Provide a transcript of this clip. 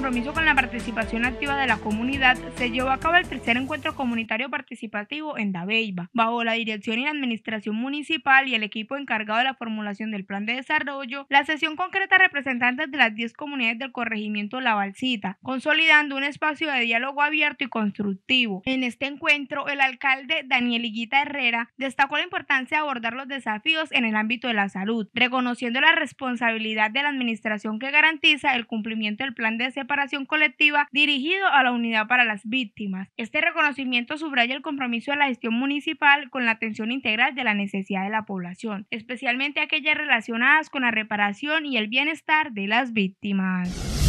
compromiso con la participación activa de la comunidad, se llevó a cabo el tercer encuentro comunitario participativo en Dabeiba, bajo la dirección y la administración municipal y el equipo encargado de la formulación del plan de desarrollo. La sesión concreta representantes de las 10 comunidades del corregimiento La Balsita, consolidando un espacio de diálogo abierto y constructivo. En este encuentro, el alcalde Daniel Higuita Herrera destacó la importancia de abordar los desafíos en el ámbito de la salud, reconociendo la responsabilidad de la administración que garantiza el cumplimiento del plan de reparación colectiva dirigido a la Unidad para las Víctimas. Este reconocimiento subraya el compromiso de la gestión municipal con la atención integral de la necesidad de la población, especialmente aquellas relacionadas con la reparación y el bienestar de las víctimas.